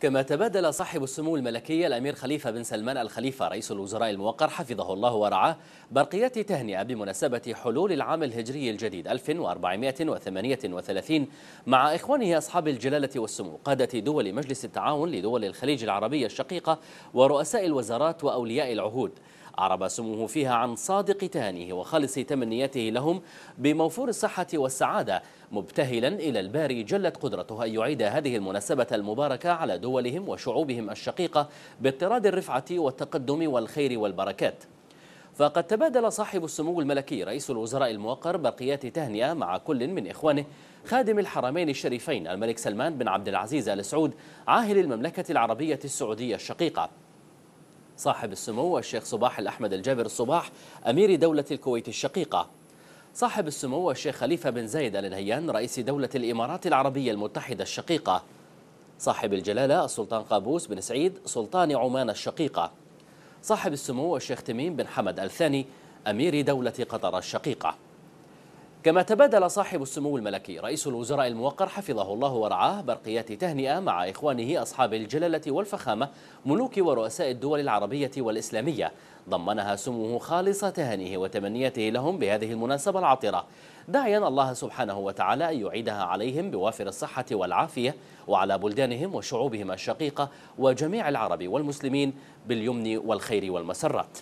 كما تبادل صاحب السمو الملكي الأمير خليفة بن سلمان الخليفة رئيس الوزراء الموقر حفظه الله ورعاه برقيات تهنئة بمناسبة حلول العام الهجري الجديد 1438 مع إخوانه أصحاب الجلالة والسمو قادة دول مجلس التعاون لدول الخليج العربية الشقيقة ورؤساء الوزارات وأولياء العهود عرب سموه فيها عن صادق تهانيه وخالص تمنياته لهم بموفور الصحة والسعادة مبتهلا إلى الباري جلت قدرته أن يعيد هذه المناسبة المباركة على دولهم وشعوبهم الشقيقة باطراد الرفعة والتقدم والخير والبركات فقد تبادل صاحب السمو الملكي رئيس الوزراء الموقر برقيات تهنئة مع كل من إخوانه خادم الحرمين الشريفين الملك سلمان بن عبد العزيز آل سعود عاهل المملكة العربية السعودية الشقيقة صاحب السمو الشيخ صباح الأحمد الجابر الصباح أمير دولة الكويت الشقيقة صاحب السمو الشيخ خليفة بن زايد آل نهيان رئيس دولة الإمارات العربية المتحدة الشقيقة صاحب الجلالة السلطان قابوس بن سعيد سلطان عمان الشقيقة صاحب السمو الشيخ تميم بن حمد الثاني أمير دولة قطر الشقيقة كما تبادل صاحب السمو الملكي رئيس الوزراء الموقر حفظه الله ورعاه برقيات تهنئة مع إخوانه أصحاب الجلالة والفخامة ملوك ورؤساء الدول العربية والإسلامية ضمنها سموه خالص تهنيه وتمنياته لهم بهذه المناسبة العطرة داعيا الله سبحانه وتعالى أن يعيدها عليهم بوافر الصحة والعافية وعلى بلدانهم وشعوبهم الشقيقة وجميع العرب والمسلمين باليمن والخير والمسرات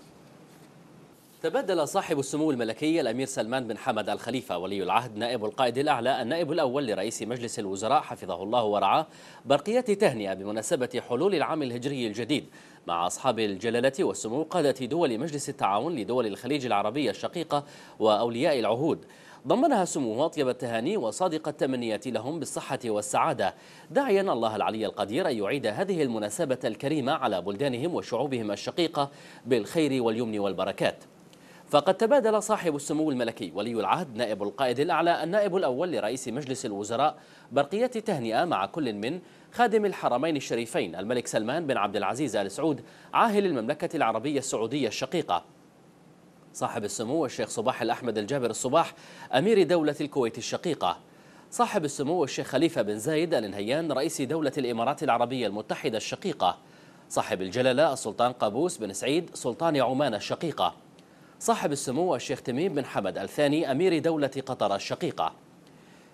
تبادل صاحب السمو الملكي الأمير سلمان بن حمد الخليفة ولي العهد نائب القائد الأعلى النائب الأول لرئيس مجلس الوزراء حفظه الله ورعاه برقيات تهنئة بمناسبة حلول العام الهجري الجديد مع أصحاب الجلالة والسمو قادة دول مجلس التعاون لدول الخليج العربية الشقيقة وأولياء العهود ضمنها سموه أطيب التهاني وصادق التمنيات لهم بالصحة والسعادة داعيا الله العلي القدير أن يعيد هذه المناسبة الكريمة على بلدانهم وشعوبهم الشقيقة بالخير واليمن والبركات فقد تبادل صاحب السمو الملكي ولي العهد نائب القائد الأعلى النائب الأول لرئيس مجلس الوزراء برقيات تهنئة مع كل من خادم الحرمين الشريفين الملك سلمان بن عبد العزيز آل سعود عاهل المملكة العربية السعودية الشقيقة صاحب السمو الشيخ صباح الأحمد الجابر الصباح أمير دولة الكويت الشقيقة صاحب السمو الشيخ خليفة بن زايد آل نهيان رئيس دولة الإمارات العربية المتحدة الشقيقة صاحب الجلالة السلطان قابوس بن سعيد سلطان عمان الشقيقة صاحب السمو الشيخ تميم بن حمد الثاني أمير دولة قطر الشقيقة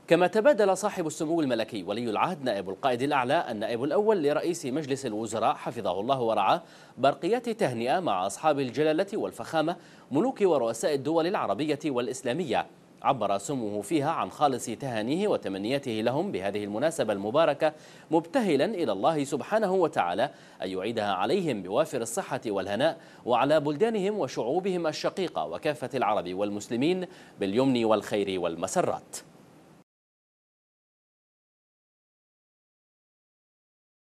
كما تبادل صاحب السمو الملكي ولي العهد نائب القائد الأعلى النائب الأول لرئيس مجلس الوزراء حفظه الله ورعاه برقيات تهنئة مع أصحاب الجلالة والفخامة ملوك ورؤساء الدول العربية والإسلامية عبر سموه فيها عن خالص تهانيه وتمنياته لهم بهذه المناسبة المباركة مبتهلا إلى الله سبحانه وتعالى أن يعيدها عليهم بوافر الصحة والهناء وعلى بلدانهم وشعوبهم الشقيقة وكافة العرب والمسلمين باليمن والخير والمسرات